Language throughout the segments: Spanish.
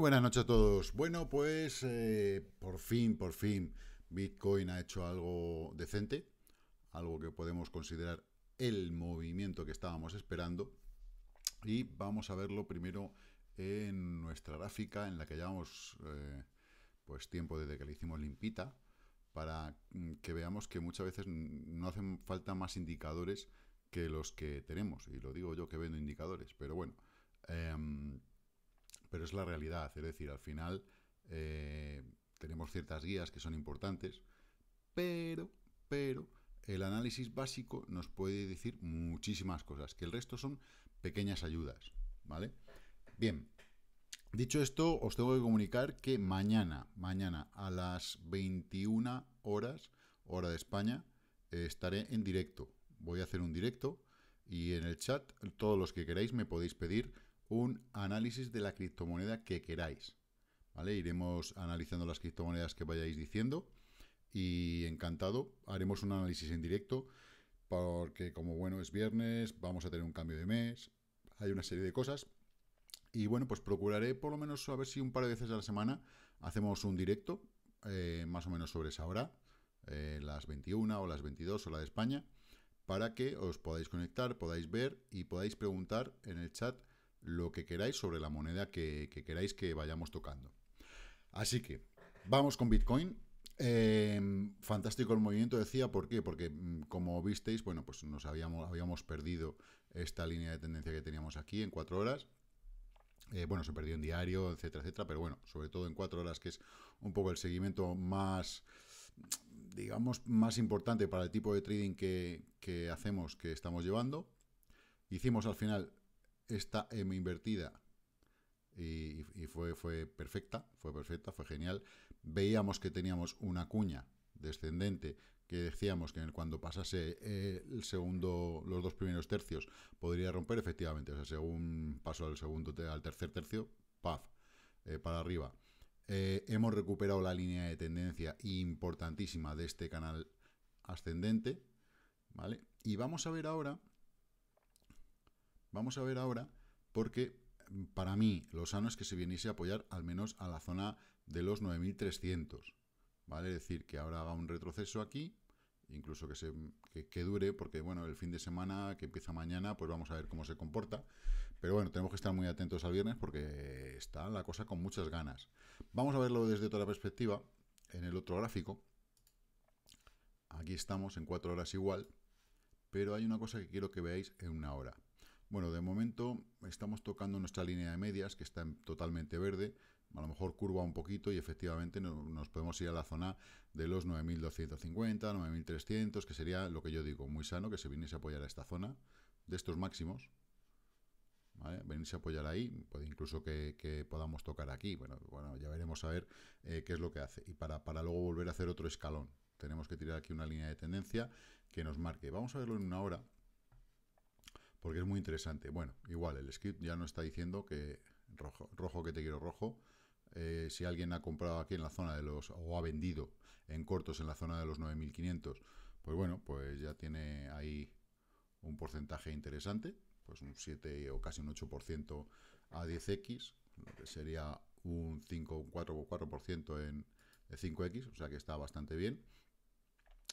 buenas noches a todos. Bueno, pues eh, por fin, por fin, Bitcoin ha hecho algo decente, algo que podemos considerar el movimiento que estábamos esperando. Y vamos a verlo primero en nuestra gráfica, en la que llevamos eh, pues tiempo desde que le hicimos limpita, para mm, que veamos que muchas veces no hacen falta más indicadores que los que tenemos. Y lo digo yo que vendo indicadores, pero bueno. Em, pero es la realidad. Es decir, al final eh, tenemos ciertas guías que son importantes, pero, pero el análisis básico nos puede decir muchísimas cosas, que el resto son pequeñas ayudas, ¿vale? Bien, dicho esto, os tengo que comunicar que mañana, mañana a las 21 horas, hora de España, eh, estaré en directo. Voy a hacer un directo y en el chat todos los que queráis me podéis pedir un análisis de la criptomoneda que queráis. ¿Vale? Iremos analizando las criptomonedas que vayáis diciendo y encantado haremos un análisis en directo porque como bueno es viernes, vamos a tener un cambio de mes, hay una serie de cosas y bueno, pues procuraré por lo menos a ver si un par de veces a la semana hacemos un directo eh, más o menos sobre esa hora, eh, las 21 o las 22 o la de España, para que os podáis conectar, podáis ver y podáis preguntar en el chat lo que queráis sobre la moneda que, queráis que vayamos tocando. Así que, vamos con Bitcoin. Em, fantástico el movimiento, decía, ¿por qué? Porque mm, como visteis, bueno, pues nos habíamos, habíamos perdido esta línea de tendencia que teníamos aquí en cuatro horas. Eh, bueno, se perdió en diario, etcétera, etcétera, pero bueno, sobre todo en cuatro horas, que es un poco el seguimiento más, digamos, más importante para el tipo de trading que, que hacemos, que estamos llevando. Hicimos al final esta eh, M invertida y, fue, fue perfecta, fue perfecta, fue genial. Veíamos que teníamos una cuña descendente que decíamos que cuando pasase eh, el segundo, los dos primeros tercios podría romper efectivamente, o sea, según pasó al segundo, al tercer tercio, paf, eh, para arriba. hemos recuperado la línea de tendencia importantísima de este canal ascendente, ¿vale? Y vamos a ver ahora Vamos a ver ahora, porque mm, para mí lo sano es que se viniese a apoyar al menos a la zona de los 9.300, ¿vale? Es decir, que ahora haga un retroceso aquí, incluso que, dure, porque bueno, el fin de semana que empieza mañana, pues vamos a ver cómo se comporta. Pero bueno, tenemos que estar muy atentos al viernes porque está la cosa con muchas ganas. Vamos a verlo desde otra perspectiva, en el otro gráfico. Aquí estamos en cuatro horas igual, pero hay una cosa que quiero que veáis en una hora. Bueno, de momento estamos tocando nuestra línea de medias, que está totalmente verde. A lo mejor curva un poquito y efectivamente nos podemos ir a la zona de los 9.250, 9.300, que sería lo que yo digo, muy sano que se viniese a apoyar a esta zona de estos máximos. Venirse a apoyar ahí, puede incluso que, podamos tocar aquí. Bueno, bueno ya veremos a ver eh, qué es lo que hace. Y para, para luego volver a hacer otro escalón, tenemos que tirar aquí una línea de tendencia que nos marque. Vamos a verlo en una hora porque es muy interesante. Bueno, igual, el script ya no está diciendo que rojo, rojo que te quiero rojo. Eh, si alguien ha comprado aquí en la zona de los, o ha vendido en cortos en la zona de los 9.500, pues bueno, pues ya tiene ahí un porcentaje interesante, pues un 7 o casi un 8% a 10X, lo que sería un 5, o 4, 4% en 5X, o sea que está bastante bien.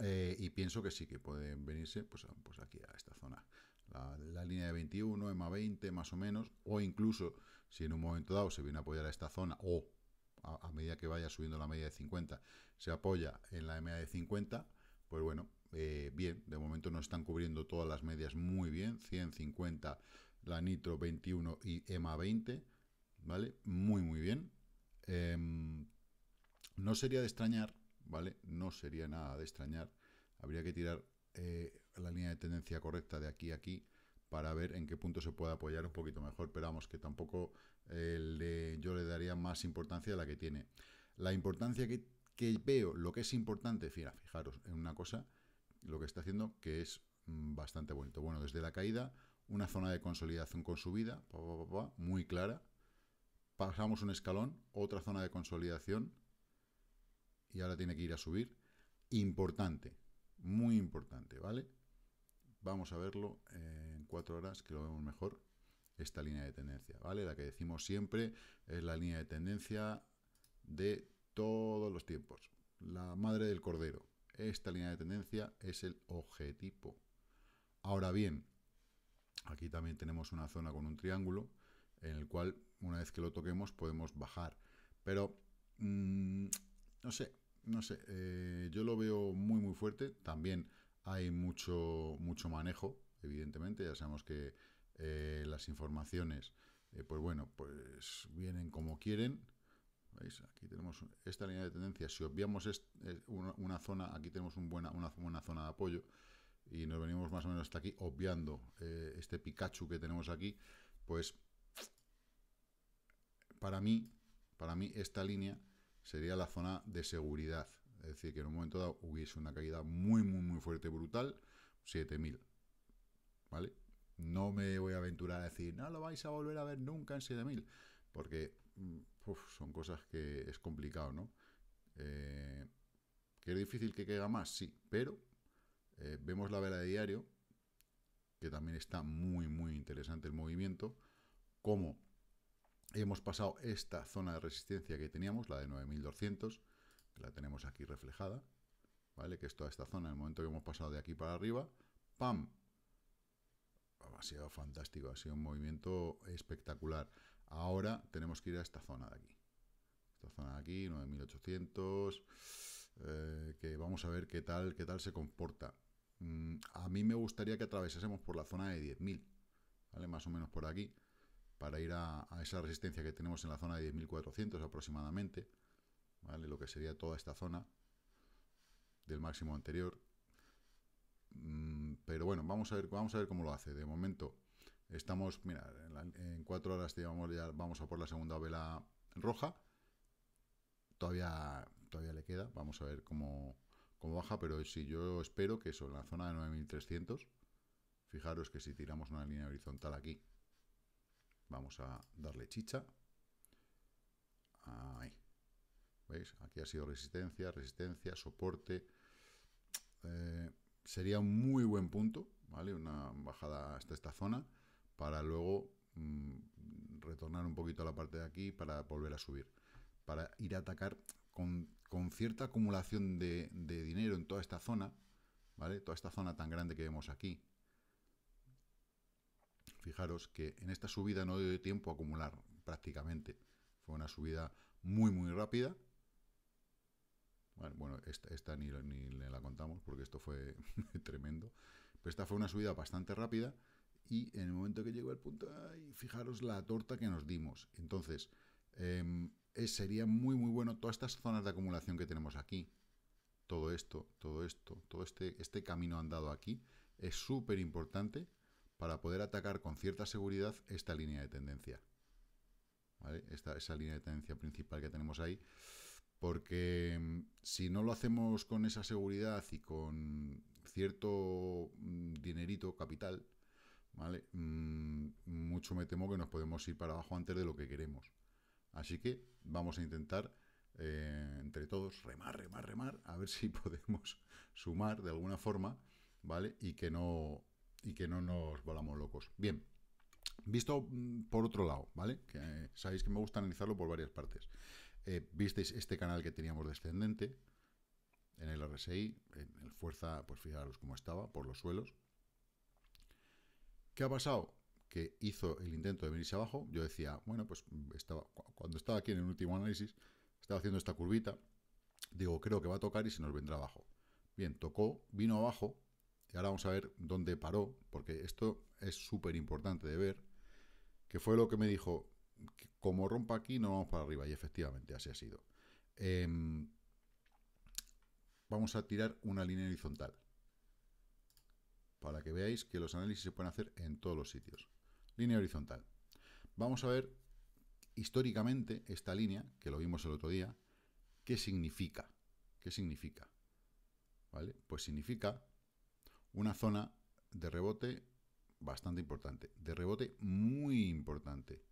Eh, y pienso que sí, que pueden venirse pues, pues aquí a esta zona la, línea de 21, EMA 20 más o menos, o incluso si en un momento dado se viene a apoyar a esta zona o a, medida que vaya subiendo la media de 50 se apoya en la EMA de 50, pues bueno, eh, bien, de momento nos están cubriendo todas las medias muy bien, 150, la Nitro 21 y EMA 20, ¿vale? Muy, muy bien. Em, no sería de extrañar, ¿vale? No sería nada de extrañar. Habría que tirar eh, la línea de tendencia correcta de aquí a aquí para ver en qué punto se puede apoyar un poquito mejor, pero vamos, que tampoco eh, yo le daría más importancia a la que tiene. La importancia que, veo, lo que es importante, fija, fijaros en una cosa, lo que está haciendo que es mm, bastante bonito. Bueno, desde la caída, una zona de consolidación con subida, muy clara, pasamos un escalón, otra zona de consolidación, y ahora tiene que ir a subir. Importante, muy importante, ¿vale? Vamos a verlo eh, en cuatro horas, que lo vemos mejor, esta línea de tendencia, ¿vale? La que decimos siempre es la línea de tendencia de todos los tiempos. La madre del cordero. Esta línea de tendencia es el objetivo. Ahora bien, aquí también tenemos una zona con un triángulo en el cual una vez que lo toquemos podemos bajar. Pero, mm, no sé, no sé, eh, yo lo veo muy muy fuerte. También hay mucho, mucho manejo, evidentemente. Ya sabemos que eh, las informaciones, eh, pues bueno, pues vienen como quieren. ¿Veis? Aquí tenemos esta línea de tendencia. Si obviamos eh, una, zona, aquí tenemos un buena, una buena zona de apoyo y nos venimos más o menos hasta aquí, obviando este Pikachu que tenemos aquí, pues para mí, para mí esta línea sería la zona de seguridad. Es decir, que en un momento dado hubiese una caída muy, muy, muy fuerte, brutal, 7.000. ¿Vale? No me voy a aventurar a decir, no lo vais a volver a ver nunca en 7.000, porque mm, son cosas que es complicado, ¿no? Eh, que es difícil que caiga más, sí, pero eh, vemos la vela de diario, que también está muy, muy interesante el movimiento, como hemos pasado esta zona de resistencia que teníamos, la de 9200, la tenemos aquí reflejada, ¿vale? Que es toda esta zona, en el momento que hemos pasado de aquí para arriba, ¡pam! Ha sido fantástico, ha sido un movimiento espectacular. Ahora tenemos que ir a esta zona de aquí. Esta zona de aquí, 9800, eh, que vamos a ver qué tal, qué tal se comporta. Mm, a mí me gustaría que atravesásemos por la zona de 10.000, ¿vale? Más o menos por aquí, para ir a, a esa resistencia que tenemos en la zona de 10.400 aproximadamente lo que sería toda esta zona del máximo anterior. Mm, pero bueno, vamos a ver, vamos a ver cómo lo hace. De momento estamos, mira, en, cuatro horas llevamos vamos a por la segunda vela roja. Todavía, todavía le queda. Vamos a ver cómo, baja, pero si yo espero que eso, en la zona de 9300, fijaros que si tiramos una línea horizontal aquí, vamos a darle chicha. Ahí. ¿Veis? Aquí ha sido resistencia, resistencia, soporte. Eh, sería un muy buen punto, ¿vale? Una bajada hasta esta zona para luego mm, retornar un poquito a la parte de aquí para volver a subir. Para ir a atacar con, cierta acumulación de, de, dinero en toda esta zona, ¿vale? Toda esta zona tan grande que vemos aquí. Fijaros que en esta subida no dio tiempo a acumular prácticamente. Fue una subida muy, muy rápida bueno, esta, ni, ni la contamos porque esto fue tremendo. Pero esta fue una subida bastante rápida y en el momento que llegó el punto, fijaros la torta que nos dimos. Entonces, em, sería muy, muy bueno todas estas zonas de acumulación que tenemos aquí. Todo esto, todo esto, todo este, este camino andado aquí es súper importante para poder atacar con cierta seguridad esta línea de tendencia. Esta, esa línea de tendencia principal que tenemos ahí porque mm, si no lo hacemos con esa seguridad y con cierto mm, dinerito, capital, ¿vale? Mm, mucho me temo que nos podemos ir para abajo antes de lo que queremos. Así que vamos a intentar eh, entre todos remar, remar, remar, a ver si podemos sumar de alguna forma, ¿vale? Y que no, y que no nos volamos locos. Bien, visto por otro lado, ¿vale? Que, eh, sabéis que me gusta analizarlo por varias partes. Eh, visteis este canal que teníamos descendente en el RSI, en el Fuerza, pues fijaros cómo estaba, por los suelos. ¿Qué ha pasado? Que hizo el intento de venirse abajo. Yo decía, bueno, pues estaba cuando estaba aquí en el último análisis, estaba haciendo esta curvita. Digo, creo que va a tocar y se nos vendrá abajo. Bien, tocó, vino abajo. Y ahora vamos a ver dónde paró, porque esto es súper importante de ver. Que fue lo que me dijo, como rompa aquí, no vamos para arriba. Y efectivamente, así ha sido. Em, vamos a tirar una línea horizontal. Para que veáis que los análisis se pueden hacer en todos los sitios. Línea horizontal. Vamos a ver históricamente esta línea, que lo vimos el otro día, ¿qué significa? ¿Qué significa? ¿Vale? Pues significa una zona de rebote bastante importante, de rebote muy importante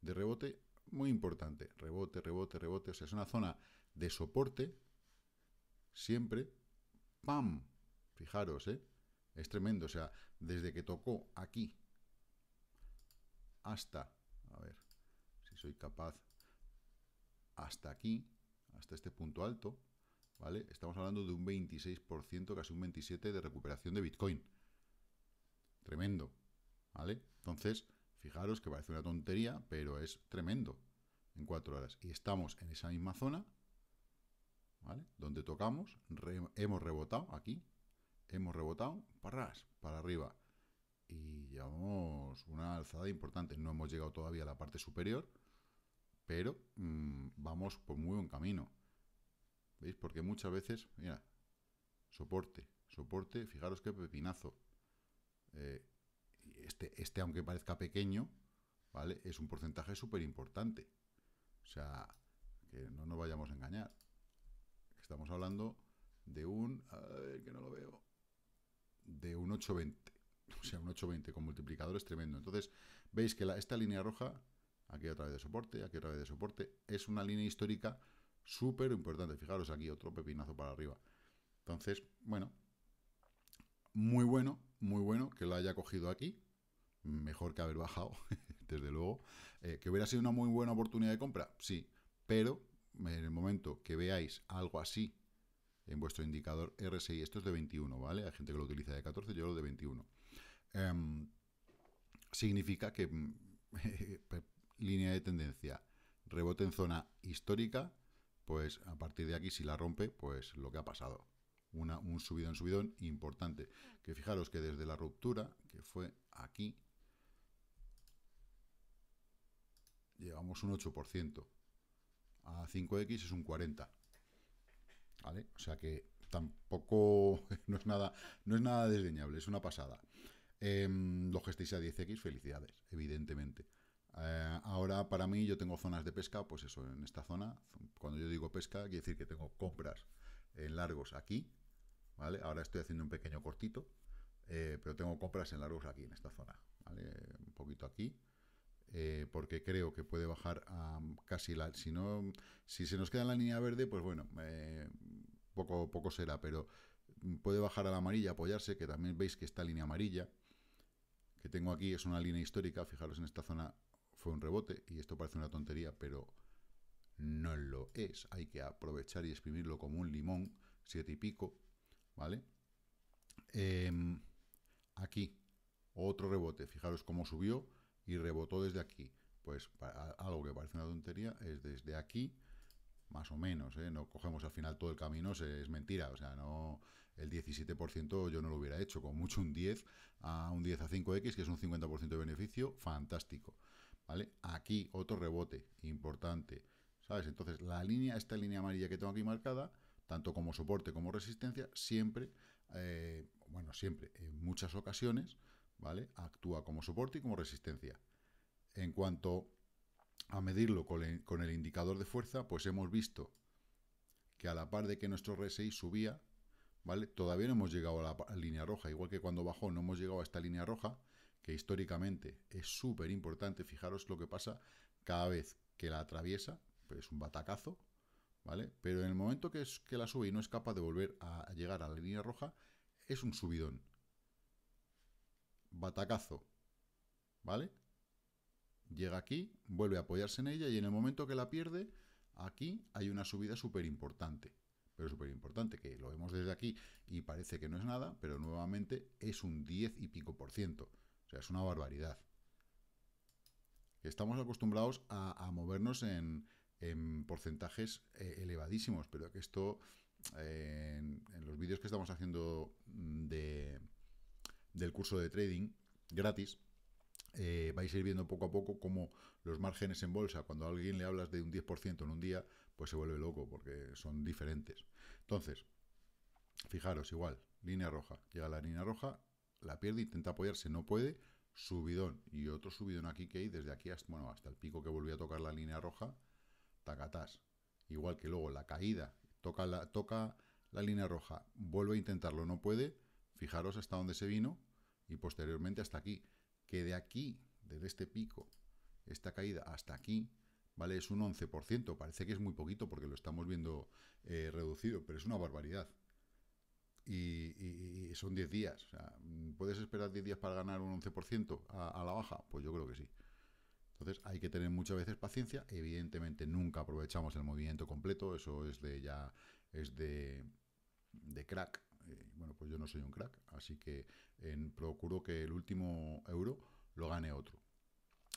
de rebote muy importante. Rebote, rebote, rebote. O sea, es una zona de soporte. Siempre. ¡Pam! Fijaros, ¿eh? Es tremendo. O sea, desde que tocó aquí hasta... A ver si soy capaz. Hasta aquí, hasta este punto alto, ¿vale? Estamos hablando de un 26%, casi un 27% de recuperación de Bitcoin. Tremendo, ¿vale? Entonces, Fijaros que parece una tontería, pero es tremendo en cuatro horas. Y estamos en esa misma zona, ¿vale? Donde tocamos, hemos rebotado aquí, hemos rebotado, parras, para arriba. Y llevamos una alzada importante. No hemos llegado todavía a la parte superior, pero mm, vamos por muy buen camino. ¿Veis? Porque muchas veces, mira, soporte, soporte, fijaros qué pepinazo. Eh, este, este, aunque parezca pequeño, ¿vale? Es un porcentaje súper importante. O sea, que no nos vayamos a engañar. Estamos hablando de un... A ver, que no lo veo. De un 820. O sea, un 820 con multiplicador tremendo. Entonces, veis que esta línea roja, aquí otra vez de soporte, aquí otra vez de soporte, es una línea histórica súper importante. Fijaros aquí, otro pepinazo para arriba. Entonces, bueno, muy bueno, muy bueno que lo haya cogido aquí, mejor que haber bajado, desde luego. Eh, ¿Que hubiera sido una muy buena oportunidad de compra? Sí, pero en el momento que veáis algo así en vuestro indicador RSI, esto es de 21, ¿vale? Hay gente que lo utiliza de 14, yo lo de 21. Em, significa que línea de tendencia, rebote en zona histórica, pues a partir de aquí si la rompe, pues lo que ha pasado una, un subidón, subidón importante. Que fijaros que desde la ruptura, que fue aquí, llevamos un 8%. A 5X es un 40%. ¿Vale? O sea que tampoco no es nada, no es nada desdeñable, es una pasada. Eh, los que a 10X, felicidades, evidentemente. Eh, ahora, para mí, yo tengo zonas de pesca, pues eso, en esta zona, cuando yo digo pesca, quiere decir que tengo compras en largos aquí, Ahora estoy haciendo un pequeño cortito, eh, pero tengo compras en largos aquí, en esta zona, Un poquito aquí, eh, porque creo que puede bajar a casi la... Si no, si se nos queda en la línea verde, pues bueno, eh, poco, poco será, pero puede bajar a la amarilla, apoyarse, que también veis que esta línea amarilla que tengo aquí es una línea histórica, fijaros en esta zona fue un rebote, y esto parece una tontería, pero no lo es, hay que aprovechar y exprimirlo como un limón, siete y pico, ¿vale? Em, aquí, otro rebote. Fijaros cómo subió y rebotó desde aquí. Pues algo que parece una tontería es desde aquí, más o menos, ¿eh? no cogemos al final todo el camino, es mentira, o sea, no el 17% yo no lo hubiera hecho, con mucho un 10 a un 10 a 5X, que es un 50% de beneficio, fantástico, ¿vale? Aquí otro rebote importante, ¿sabes? Entonces, la línea, esta línea amarilla que tengo aquí marcada, tanto como soporte como resistencia, siempre, eh, bueno, siempre, en muchas ocasiones, ¿vale? Actúa como soporte y como resistencia. En cuanto a medirlo con el, indicador de fuerza, pues hemos visto que a la par de que nuestro RSI subía, ¿vale? Todavía no hemos llegado a la línea roja, igual que cuando bajó no hemos llegado a esta línea roja, que históricamente es súper importante, fijaros lo que pasa cada vez que la atraviesa, pues es un batacazo, ¿vale? Pero en el momento que, es, que la sube y no es capaz de volver a llegar a la línea roja, es un subidón. Batacazo, ¿vale? Llega aquí, vuelve a apoyarse en ella y en el momento que la pierde, aquí hay una subida súper importante. Pero súper importante, que lo vemos desde aquí y parece que no es nada, pero nuevamente es un 10 y pico por ciento. O sea, es una barbaridad. Estamos acostumbrados a movernos en, en porcentajes eh, elevadísimos, pero que esto eh, en, los vídeos que estamos haciendo mm, de, del curso de trading gratis, eh, vais a ir viendo poco a poco como los márgenes en bolsa, cuando a alguien le hablas de un 10% en un día, pues se vuelve loco porque son diferentes. Entonces, fijaros, igual, línea roja, llega la línea roja, la pierde, intenta apoyarse, no puede, subidón y otro subidón aquí que hay desde aquí hasta, bueno, hasta el pico que volvió a tocar la línea roja tacatás. Igual que luego la caída, toca la, toca la línea roja, vuelve a intentarlo, no puede, fijaros hasta dónde se vino y posteriormente hasta aquí. Que de aquí, desde este pico, esta caída hasta aquí, ¿vale? Es un 11%, parece que es muy poquito porque lo estamos viendo eh, reducido, pero es una barbaridad. Y, son 10 días, ¿puedes esperar 10 días para ganar un 11% a la baja? Pues yo creo que sí. Entonces hay que tener muchas veces paciencia. Evidentemente nunca aprovechamos el movimiento completo. Eso es de ya. es de. crack. Eh, bueno, pues yo no soy un crack. Así que eh, procuro que el último euro lo gane otro.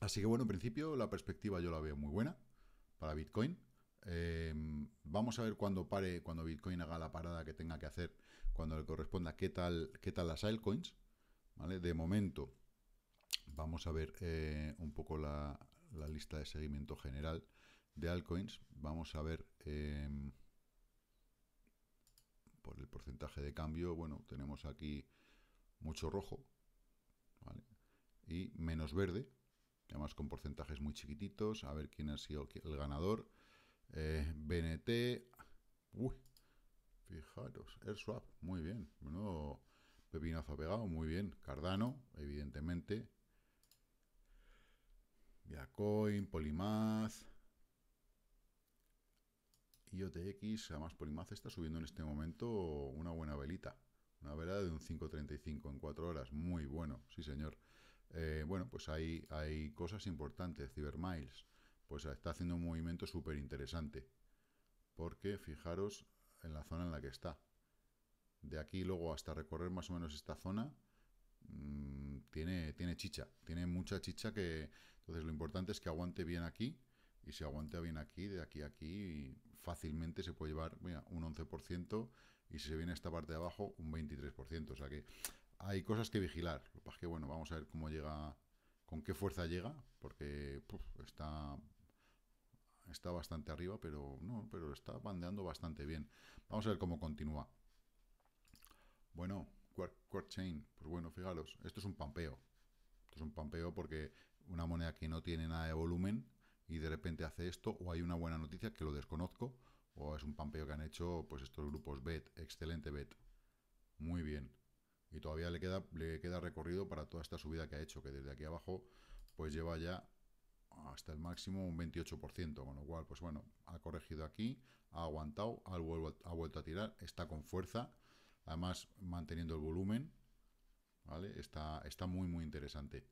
Así que bueno, en principio la perspectiva yo la veo muy buena para Bitcoin. Em, vamos a ver cuando pare, cuando Bitcoin haga la parada que tenga que hacer, cuando le corresponda, qué tal, qué tal las altcoins. ¿Vale? De momento, Vamos a ver eh, un poco la, lista de seguimiento general de altcoins. Vamos a ver em, por el porcentaje de cambio. Bueno, tenemos aquí mucho rojo y menos verde. Además con porcentajes muy chiquititos. A ver quién ha sido el ganador. Eh, BNT. fijaros. AirSwap, muy bien. pepinazo pegado, muy bien. Cardano, evidentemente. Coin, Polimaz. IOTX, además Polimaz está subiendo en este momento una buena velita. Una vela de un 5.35 en 4 horas. Muy bueno, sí señor. Eh, bueno, pues hay, hay cosas importantes. Cybermiles, pues está haciendo un movimiento súper interesante. Porque fijaros en la zona en la que está. De aquí luego hasta recorrer más o menos esta zona, mm, tiene, tiene chicha. Tiene mucha chicha que entonces lo importante es que aguante bien aquí, y si aguanta bien aquí, de aquí a aquí, fácilmente se puede llevar mira, un 11%, y si se viene a esta parte de abajo, un 23%. O sea que hay cosas que vigilar. Lo que es que, bueno, vamos a ver cómo llega, con qué fuerza llega, porque está está bastante arriba, pero no, pero está bandeando bastante bien. Vamos a ver cómo continúa. Bueno, Quark, Chain, pues bueno, fijaros, esto es un pampeo. Esto es un pampeo porque una moneda que no tiene nada de volumen y de repente hace esto, o hay una buena noticia que lo desconozco, o es un pampeo que han hecho pues estos grupos BET, excelente BET, muy bien. Y todavía le queda, le queda recorrido para toda esta subida que ha hecho, que desde aquí abajo pues lleva ya hasta el máximo un 28%, con lo cual, pues bueno, ha corregido aquí, ha aguantado, ha vuelto, ha vuelto a tirar, está con fuerza, además manteniendo el volumen, ¿vale? Está, está muy, muy interesante.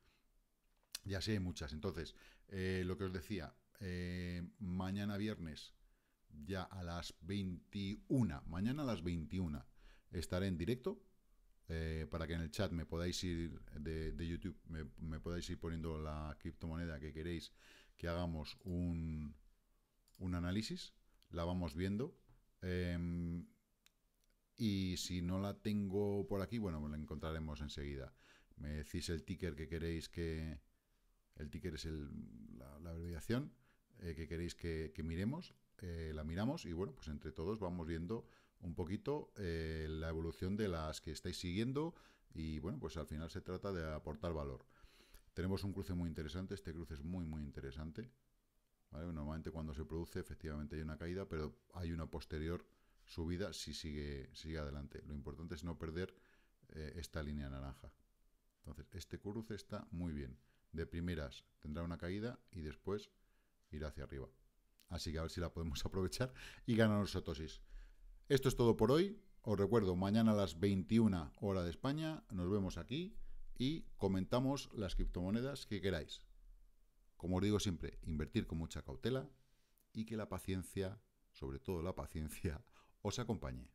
Ya sé, hay muchas. Entonces, eh, lo que os decía, eh, mañana viernes, ya a las 21, mañana a las 21, estaré en directo eh, para que en el chat me podáis ir de, YouTube, me, podáis ir poniendo la criptomoneda que queréis que hagamos un, un análisis, la vamos viendo. Em, y si no la tengo por aquí, bueno, la encontraremos enseguida. Me decís el ticker que queréis que, el ticker es la, abreviación eh, que queréis que, miremos. Eh, la miramos y bueno, pues entre todos vamos viendo un poquito eh, la evolución de las que estáis siguiendo y bueno, pues al final se trata de aportar valor. Tenemos un cruce muy interesante, este cruce es muy muy interesante. Normalmente cuando se produce efectivamente hay una caída, pero hay una posterior subida si sigue, adelante. Lo importante es no perder esta línea naranja. Entonces, este cruce está muy bien de primeras tendrá una caída y después irá hacia arriba. Así que a ver si la podemos aprovechar y ganar los tosis. Esto es todo por hoy. Os recuerdo, mañana a las 21 hora de España nos vemos aquí y comentamos las criptomonedas que queráis. Como os digo siempre, invertir con mucha cautela y que la paciencia, sobre todo la paciencia, os acompañe.